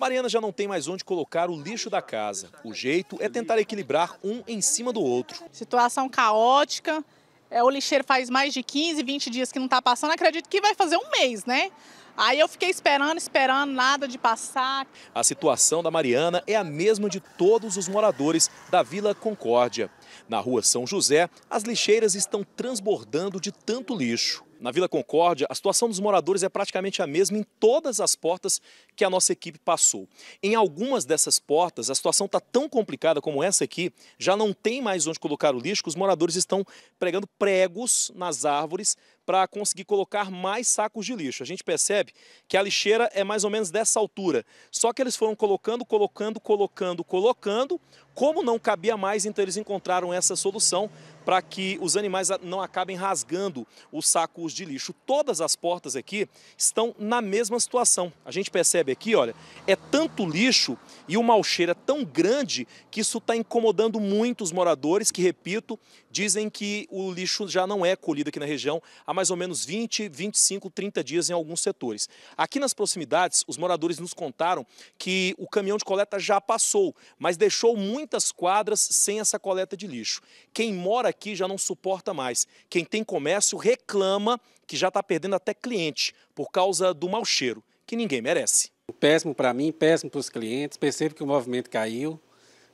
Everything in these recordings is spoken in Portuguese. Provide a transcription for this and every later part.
Mariana já não tem mais onde colocar o lixo da casa. O jeito é tentar equilibrar um em cima do outro. Situação caótica. É, o lixeiro faz mais de 15, 20 dias que não está passando. Acredito que vai fazer um mês, né? Aí eu fiquei esperando, esperando, nada de passar. A situação da Mariana é a mesma de todos os moradores da Vila Concórdia. Na rua São José, as lixeiras estão transbordando de tanto lixo na Vila Concórdia, a situação dos moradores é praticamente a mesma em todas as portas que a nossa equipe passou. Em algumas dessas portas, a situação está tão complicada como essa aqui, já não tem mais onde colocar o lixo, os moradores estão pregando pregos nas árvores para conseguir colocar mais sacos de lixo. A gente percebe que a lixeira é mais ou menos dessa altura. Só que eles foram colocando, colocando, colocando, colocando. Como não cabia mais, então eles encontraram essa solução para que os animais não acabem rasgando os sacos de lixo. Todas as portas aqui estão na mesma situação. A gente percebe aqui, olha, é tanto lixo e o mau cheiro é tão grande que isso está incomodando muito os moradores, que, repito, dizem que o lixo já não é colhido aqui na região há mais ou menos 20, 25, 30 dias em alguns setores. Aqui nas proximidades, os moradores nos contaram que o caminhão de coleta já passou, mas deixou muitas quadras sem essa coleta de lixo. Quem mora aqui já não suporta mais. Quem tem comércio reclama que já está perdendo até cliente por causa do mau cheiro, que ninguém merece. Péssimo para mim, péssimo para os clientes. Percebo que o movimento caiu,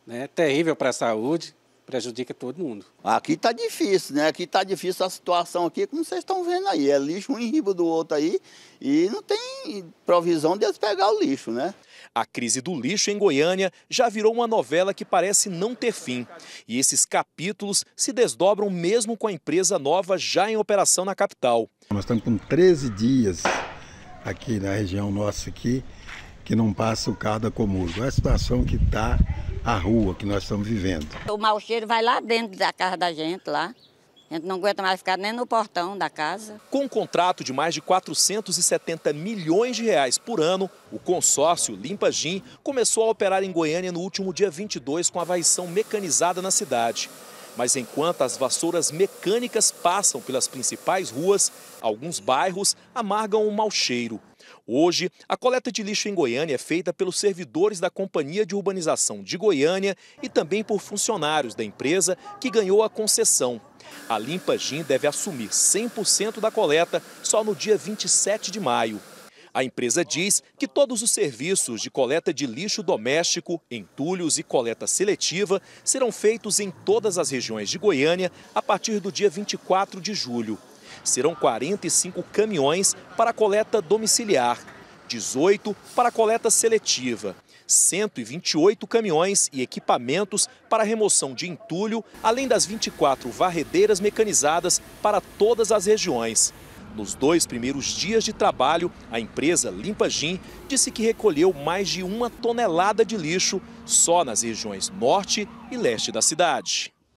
né? terrível para a saúde prejudica todo mundo. Aqui está difícil, né? Aqui está difícil a situação aqui, como vocês estão vendo aí. É lixo um em riba do outro aí e não tem provisão deles pegar o lixo, né? A crise do lixo em Goiânia já virou uma novela que parece não ter fim. E esses capítulos se desdobram mesmo com a empresa nova já em operação na capital. Nós estamos com 13 dias aqui na região nossa aqui, que não passa o carro da Comurgo. é a situação que está a rua que nós estamos vivendo. O mau cheiro vai lá dentro da casa da gente, lá. A gente não aguenta mais ficar nem no portão da casa. Com um contrato de mais de 470 milhões de reais por ano, o consórcio Limpa Gin começou a operar em Goiânia no último dia 22 com a vaição mecanizada na cidade. Mas enquanto as vassouras mecânicas passam pelas principais ruas, alguns bairros amargam o um mau cheiro Hoje, a coleta de lixo em Goiânia é feita pelos servidores da Companhia de Urbanização de Goiânia e também por funcionários da empresa que ganhou a concessão. A Limpa Gin deve assumir 100% da coleta só no dia 27 de maio. A empresa diz que todos os serviços de coleta de lixo doméstico, entulhos e coleta seletiva serão feitos em todas as regiões de Goiânia a partir do dia 24 de julho serão 45 caminhões para coleta domiciliar, 18 para coleta seletiva, 128 caminhões e equipamentos para remoção de entulho, além das 24 varredeiras mecanizadas para todas as regiões. Nos dois primeiros dias de trabalho, a empresa Limpa Gin disse que recolheu mais de uma tonelada de lixo só nas regiões norte e leste da cidade.